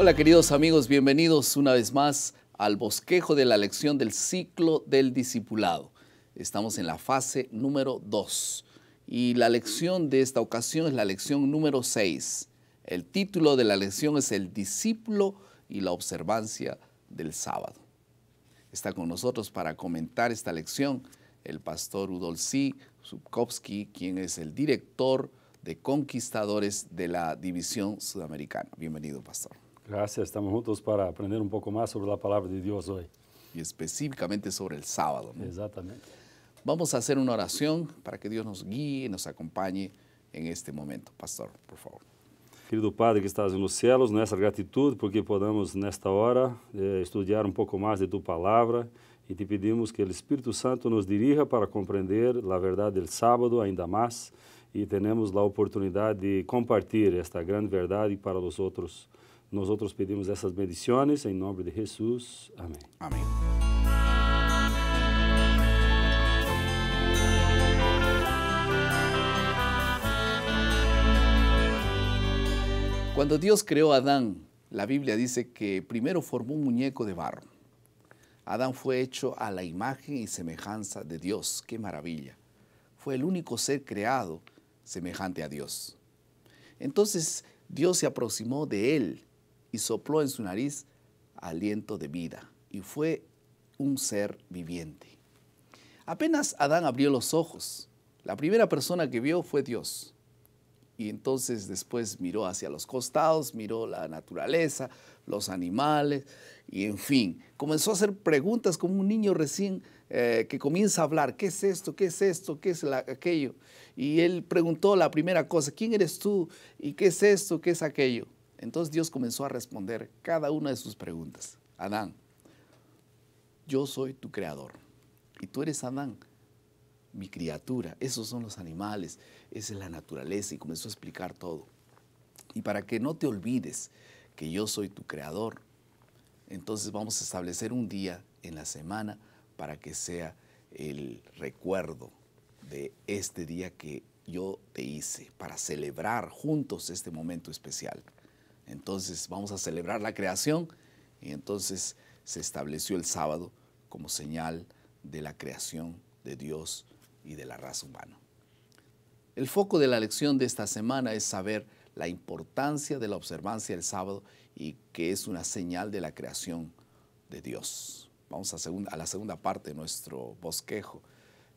Hola queridos amigos, bienvenidos una vez más al bosquejo de la lección del ciclo del discipulado. Estamos en la fase número 2 y la lección de esta ocasión es la lección número 6. El título de la lección es El discípulo y la observancia del sábado. Está con nosotros para comentar esta lección el pastor Udolsi Subkowski, quien es el director de Conquistadores de la División Sudamericana. Bienvenido, pastor. Gracias, estamos juntos para aprender un poco más sobre la palabra de Dios hoy. Y específicamente sobre el sábado. ¿no? Exactamente. Vamos a hacer una oración para que Dios nos guíe, nos acompañe en este momento. Pastor, por favor. Querido Padre que estás nos céus, nessa gratidão porque podamos nesta hora eh, estudar um pouco mais de tua palavra e te pedimos que o Espírito Santo nos dirija para compreender a verdade do sábado ainda mais e tenhamos a oportunidade de compartilhar esta grande verdade para os outros. Nosotros pedimos esas bendiciones en nombre de Jesús. Amén. Amén. Cuando Dios creó a Adán, la Biblia dice que primero formó un muñeco de barro. Adán fue hecho a la imagen y semejanza de Dios. ¡Qué maravilla! Fue el único ser creado semejante a Dios. Entonces Dios se aproximó de él y sopló en su nariz aliento de vida y fue un ser viviente. Apenas Adán abrió los ojos, la primera persona que vio fue Dios. Y entonces después miró hacia los costados, miró la naturaleza, los animales, y en fin, comenzó a hacer preguntas como un niño recién eh, que comienza a hablar, ¿qué es esto? ¿Qué es esto? ¿Qué es aquello? Y él preguntó la primera cosa, ¿quién eres tú? ¿Y qué es esto? ¿Qué es aquello? Entonces Dios comenzó a responder cada una de sus preguntas. Adán, yo soy tu creador y tú eres Adán, mi criatura. Esos son los animales, esa es la naturaleza y comenzó a explicar todo. Y para que no te olvides que yo soy tu creador, entonces vamos a establecer un día en la semana para que sea el recuerdo de este día que yo te hice, para celebrar juntos este momento especial. Entonces vamos a celebrar la creación y entonces se estableció el sábado como señal de la creación de Dios y de la raza humana. El foco de la lección de esta semana es saber la importancia de la observancia del sábado y que es una señal de la creación de Dios. Vamos a, a la segunda parte de nuestro bosquejo,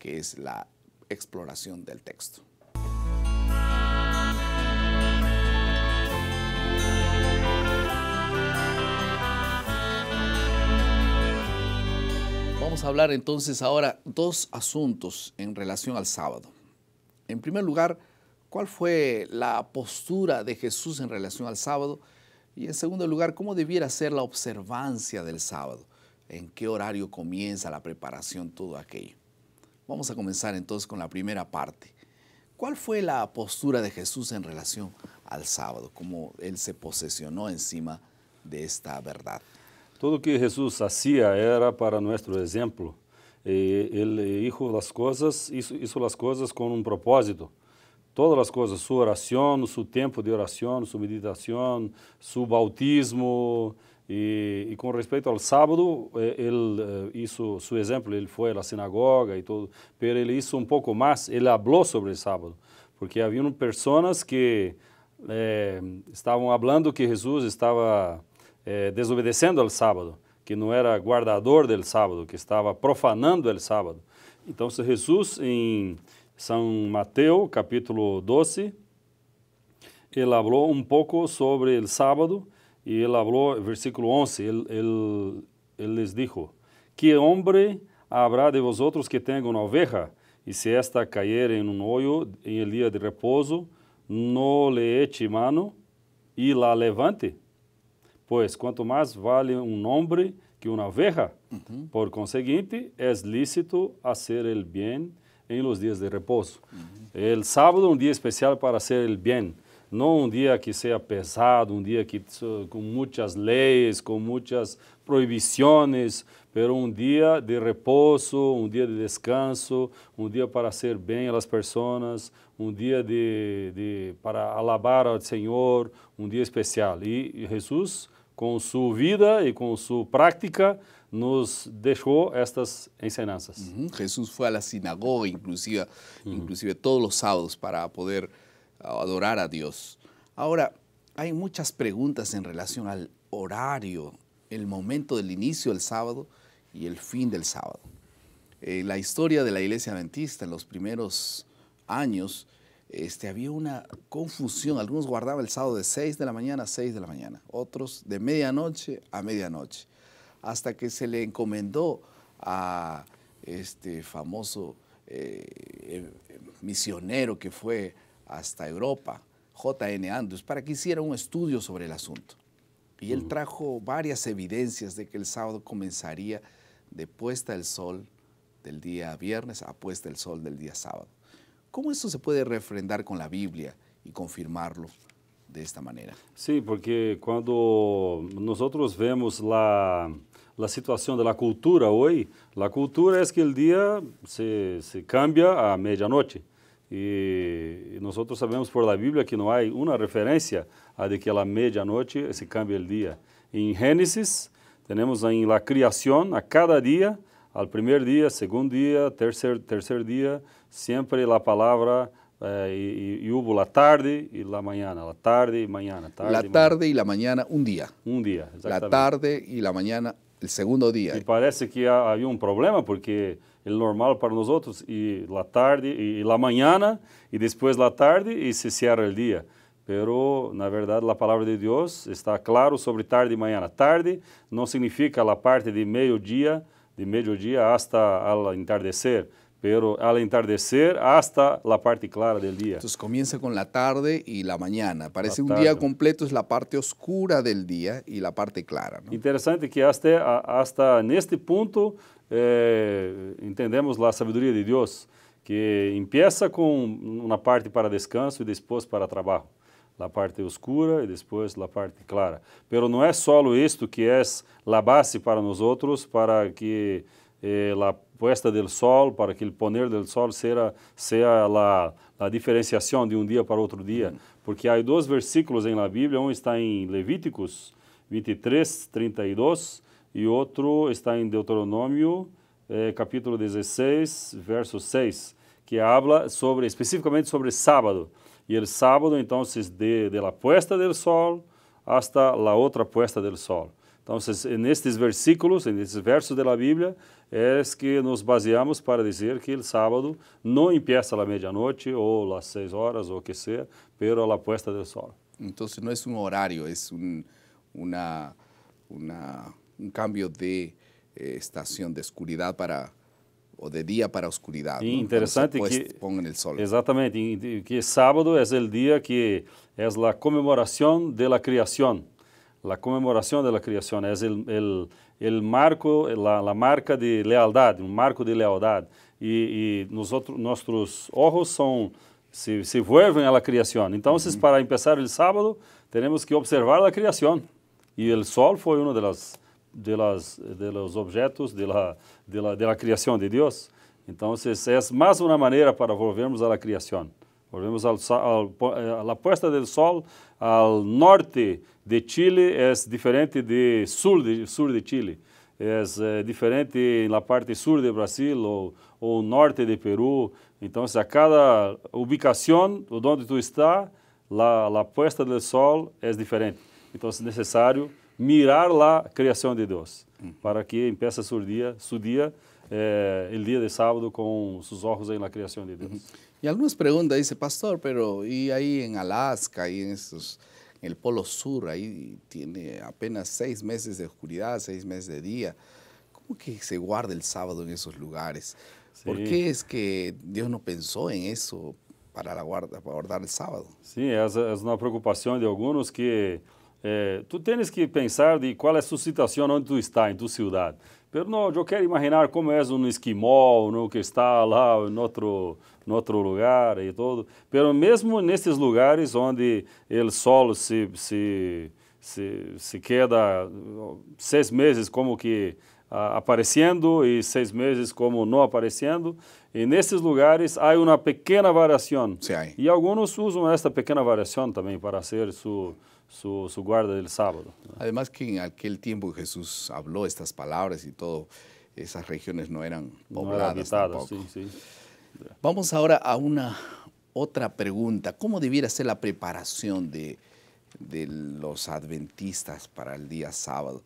que es la exploración del texto. Vamos a hablar entonces ahora dos asuntos en relación al sábado. En primer lugar, ¿cuál fue la postura de Jesús en relación al sábado? Y en segundo lugar, ¿cómo debiera ser la observancia del sábado? ¿En qué horario comienza la preparación, todo aquello? Vamos a comenzar entonces con la primera parte. ¿Cuál fue la postura de Jesús en relación al sábado? como él se posesionó encima de esta verdad? Tudo que Jesus fazia era para nosso exemplo. Ele hizo as coisas, hizo, hizo as coisas com um propósito. Todas as coisas, sua oração, seu tempo de oração, sua meditação, seu bautismo, E, com respeito ao sábado, ele eh, él eh, hizo ele foi à sinagoga e todo, Mas ele hizo um pouco mais. Ele falou sobre o sábado, porque había pessoas que eh, falando que Jesus estava eh, desobedecendo o sábado, que não era guardador do sábado, que estava profanando o sábado. Então, se Jesus, em São Mateus, capítulo 12, ele falou um pouco sobre o sábado, e ele falou, versículo 11, ele, ele, ele les disse que homem habrá de vosotros que tenha uma oveja, e se esta cair em um hoyo em el dia de repouso, não le eche mano e la levante? pois quanto mais vale um homem que uma oveja, uhum. por conseguinte, é lícito fazer o bem em los dias de repouso. Uhum. O sábado é um dia especial para fazer o bem, não um dia que seja pesado, um dia que com muitas leis, com muitas proibições, mas um dia de repouso, um dia de descanso, um dia para ser bem às pessoas, um dia de, de, para alabar ao Senhor, um dia especial. E Jesus Con su vida y e con su práctica nos dejó estas enseñanzas. Jesús fue a la sinagoga, inclusive, inclusive todos los sábados, para poder ah, adorar a Dios. Ahora, hay muchas preguntas en relación al horario, el momento del inicio del sábado y el fin del sábado. Eh, la historia de la iglesia adventista en los primeros años este, había una confusión. Algunos guardaban el sábado de 6 de la mañana a 6 de la mañana, otros de medianoche a medianoche, hasta que se le encomendó a este famoso eh, em, misionero que fue hasta Europa, J.N. Andrews, para que hiciera un estudio sobre el asunto. Y él trajo varias evidencias de que el sábado comenzaría de puesta el sol del día viernes a puesta el sol del día sábado. ¿Cómo eso se puede refrendar con la Biblia y confirmarlo de esta manera? Sí, porque cuando nosotros vemos la, la situación de la cultura hoy, la cultura es que el día se, se cambia a medianoche. Y nosotros sabemos por la Biblia que no hay una referencia a de que a la medianoche se cambia el día. En Génesis tenemos en la creación a cada día, Al primeiro dia, segundo dia, terceiro terceiro dia, sempre la palavra eh, y, y, la tarde e la manhã, la tarde e manhã. Tarde la tarde e y la mañana, un día. Un día, exactamente. La tarde y la mañana, el segundo día. E parece que havia um problema porque é normal para outros e la tarde e la manhã e depois la tarde e se cierra o dia, Pero na verdade a palavra de Deus está claro sobre tarde e manhã. Tarde não significa a parte de meio-dia de meio-dia hasta al entardecer, pero al entardecer hasta la parte clara del día. Entonces comienza con la tarde y la mañana. Parece la un día completo, es la parte oscura del día y la parte clara. ¿no? Interesante que hasta, hasta en este punto eh, entendemos la sabiduría de Dios, que empieza con una parte para descanso y después para trabajo la parte oscura e depois la parte clara. Pero não é só isto que é a base para nós outros para que eh, puesta del sol, para que o poner del sol seja sea la, la diferenciação de um dia para outro dia, uhum. porque há dois versículos em la Bíblia, um está em Levíticos 23, 32 e outro está em Deuteronômio eh, capítulo 16, verso 6, que habla sobre especificamente sobre sábado e el sábado então de, de, la puesta del sol hasta la otra puesta del sol. então en estos versículos, en versos da bíblia é es que nos baseamos para dizer que o sábado não empieza a meia medianoche ou las seis horas ou o que seja, pero a la puesta del sol. Então, não é um horário é um cambio de eh, de escuridão para o de día para oscuridad. Interesante que el sol. Exactamente, que sábado es el día que es la conmemoración de la creación, la conmemoración de la creación, es el marco, la marca de lealtad, un marco de lealtad y nuestros nosotros, nuestros ojos son se, vuelven a la creación. Entonces, para empezar el sábado, tenemos que observar la creación, y el sol fue uno de los... de, las, de los objetos, de la, de, la, de la criação de Deus. Então, é, é mais uma maneira para volvermos à criação. Volvemos ao, à eh, puesta do sol ao norte de Chile, é diferente de sul de, sul de Chile. É, diferente na parte sul do Brasil ou, ou norte de Peru. Então, se a cada ubicação, onde tu está, a puesta do sol é diferente. Então, é necessário mirar la creación de Dios, para que empiece su día, eh, el día de sábado con sus ojos en la creación de Dios. Y algunas preguntas, dice, pastor, pero y ahí en Alaska, y en el Polo Sur, ahí tiene apenas seis meses de oscuridad, seis meses de día. ¿Cómo que se guarda el sábado en esos lugares? ¿Por qué es que Dios no pensó en eso para, guardar el sábado? Sí, es una preocupación de algunos que É, tu tens que pensar de qual é a situação onde tu está, em tua cidade. Mas não, eu quero imaginar como é um esquimó no que está lá em outro, em outro lugar e tudo. Mas mesmo nesses lugares onde o solo se, se, se, se queda seis meses como que ah, aparecendo e seis meses como não aparecendo, En estos lugares hay una pequeña variación. Sí, Y algunos usan esta pequeña variación también para hacer Su, su, guarda del sábado. Además que en aquel tiempo Jesús habló estas palabras y todo, esas regiones no eran pobladas. Vamos ahora a una otra pregunta. ¿Cómo debiera ser la preparación de, de los adventistas para el día sábado?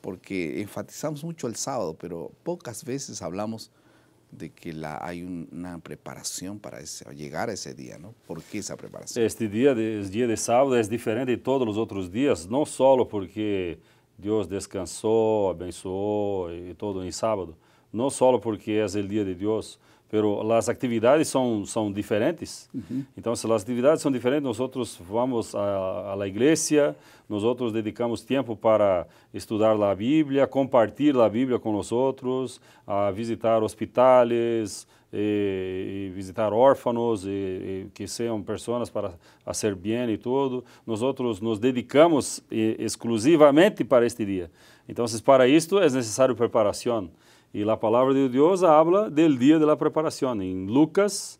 Porque enfatizamos mucho el sábado, pero pocas veces hablamos de que la, hay una preparación para llegar a ese día, ¿no? ¿Por qué esa preparación? Este día de, día de sábado es diferente de todos los otros días, no solo porque Dios descansó, abençoó y eh, todo en sábado, no solo porque es el día de Dios, pero as atividades são são diferentes. Então, se as atividades são diferentes, nós outros vamos à, à igreja, nós outros dedicamos tempo para estudar a Bíblia, compartilhar a Bíblia com os outros, a visitar hospitais, e, eh, e visitar órfãos, e, eh, e, eh, que sejam pessoas para fazer bem e tudo. Nós outros nos dedicamos exclusivamente para este dia. Então, para isto é necessário preparação. E a palavra de Deus habla do dia da preparação em Lucas,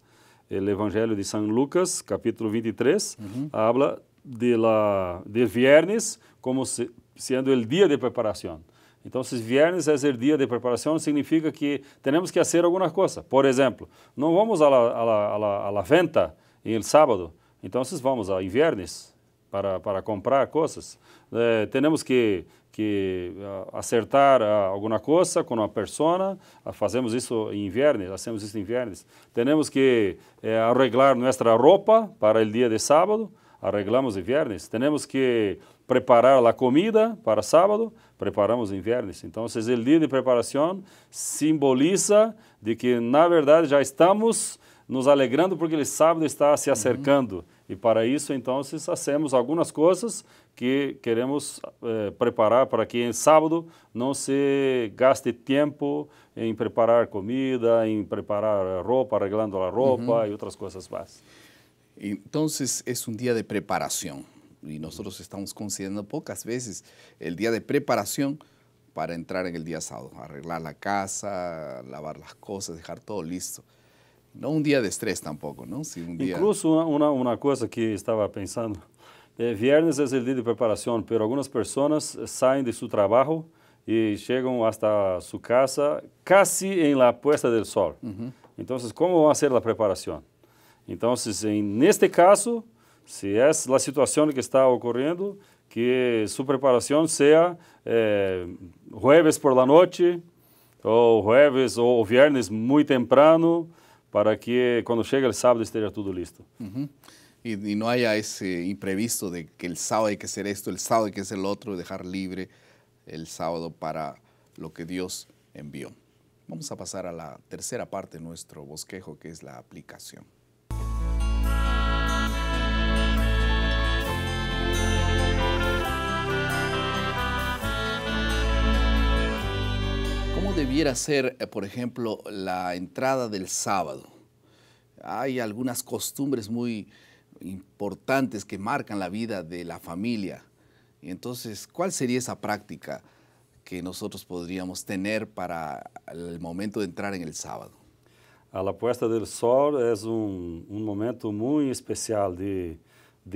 o Evangelho de São Lucas, capítulo 23, uh -huh. habla de la, viernes como se, o dia da de então se viernes é o dia de preparação, significa que temos que fazer alguma coisa. Por exemplo, não vamos à la, a la venta em sábado, então vamos a viernes para, para comprar coisas. Eh, temos que que uh, acertar uh, alguma coisa com uma pessoa, uh, ah, fazemos isso em viernes, fazemos isso em viernes. Temos que eh, arreglar nossa roupa para o dia de sábado, arreglamos em viernes. Temos que preparar a comida para sábado, preparamos em viernes. Então, o dia de preparação simboliza de que, na verdade, já estamos nos alegrando porque o sábado está se uhum. acercando. Uhum Y e para eso, entonces, hacemos algunas cosas que queremos eh, preparar para que em sábado no se gaste tiempo en em preparar comida, en em preparar ropa, arreglando la ropa y e otras cosas más. Entonces, es un um día de preparación. y e nosotros estamos considerando pocas veces el día de preparación para entrar en el día sábado, arreglar la casa, lavar las cosas, dejar todo listo. Não um dia de estresse tampouco não? Se um dia... Incluso uma, uma coisa que estava pensando. Eh, viernes é o dia de preparação, mas algumas pessoas saem de seu trabalho e chegam até sua casa quase em la puesta del sol. Uhum. Então, como vão ser a preparação? Então, em neste caso, se é a situação que está ocorrendo, que sua preparação seja eh, jueves por la noite, ou jueves ou viernes muito temprano, para que cuando llegue el sábado esté ya todo listo. y, y, no haya ese imprevisto de que el sábado hay que hacer esto, el sábado hay que hacer lo otro, dejar libre el sábado para lo que Dios envió. Vamos a pasar a la tercera parte de nuestro bosquejo, que es la aplicación. debiera ser, eh, por ejemplo, la entrada del sábado? Hay algunas costumbres muy importantes que marcan la vida de la familia. Y entonces, ¿cuál sería esa práctica que nosotros podríamos tener para el momento de entrar en el sábado? A la puesta del sol es un, momento muy especial de,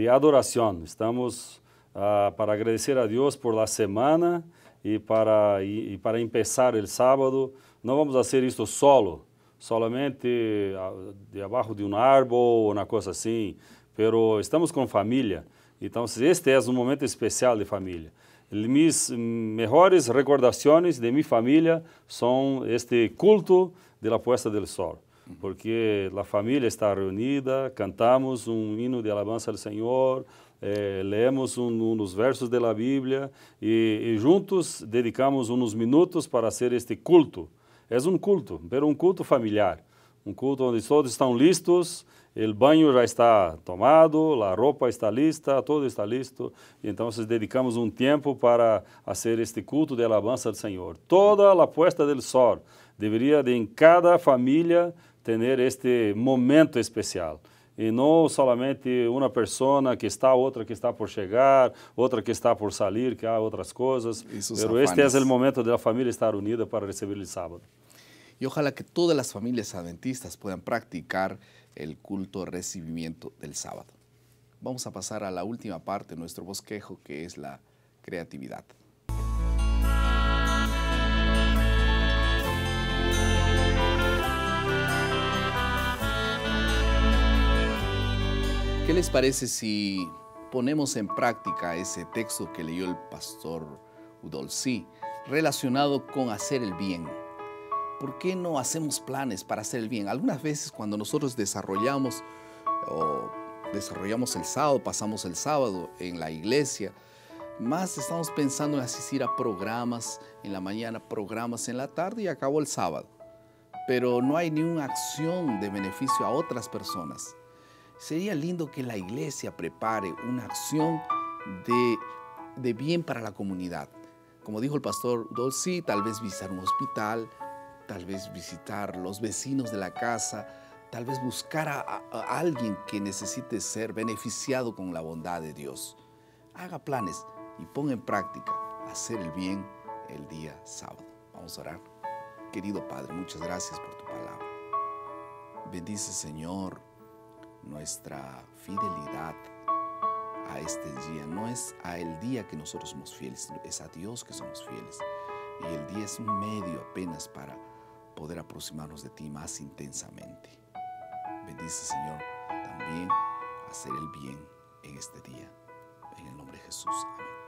adoración. Estamos ah, para agradecer a Dios por la semana e para, e, e para começar o sábado, não vamos fazer isto solo, solamente debaixo de um árvore ou uma coisa assim, pero estamos com família, então este é um momento especial de família. Mis melhores recordações de minha família são este culto de la puesta do sol, porque a família está reunida, cantamos um hino de alabança ao Senhor, eh, lemos um, um dos versos da Bíblia e, e, juntos dedicamos uns minutos para ser este culto. É um culto, mas um culto familiar, um culto onde todos estão listos, o banho já está tomado, a roupa está lista, tudo está listo. Então, dedicamos um tempo para fazer este culto de alabança do Senhor. Toda a puesta do sol deveria de, em cada família ter este momento especial. Y no solamente una persona que está, otra que está por llegar, otra que está por salir, que hay otras cosas. Pero este es el momento de la familia estar unida para recibir el sábado. Y ojalá que todas las familias adventistas puedan practicar el culto recibimiento del sábado. Vamos a pasar a la última parte de nuestro bosquejo, que es la creatividad. ¿Qué les parece si ponemos en práctica ese texto que leyó el pastor Udolsi relacionado con hacer el bien? ¿Por qué no hacemos planes para hacer el bien? Algunas veces cuando nosotros desarrollamos o desarrollamos el sábado, pasamos el sábado en la iglesia, más estamos pensando en asistir a programas en la mañana, programas en la tarde y acabó el sábado. Pero no hay ninguna acción de beneficio a otras personas sería lindo que la iglesia prepare una acción de, bien para la comunidad. Como dijo el pastor Dolci, tal vez visitar un hospital, tal vez visitar los vecinos de la casa, tal vez buscar a, alguien que necesite ser beneficiado con la bondad de Dios. Haga planes y ponga en práctica hacer el bien el día sábado. Vamos a orar. Querido Padre, muchas gracias por tu palabra. Bendice Señor nuestra fidelidad a este día. No es a el día que nosotros somos fieles, es a Dios que somos fieles. Y el día es un medio apenas para poder aproximarnos de ti más intensamente. Bendice, Señor, también hacer el bien en este día. En el nombre de Jesús. Amén.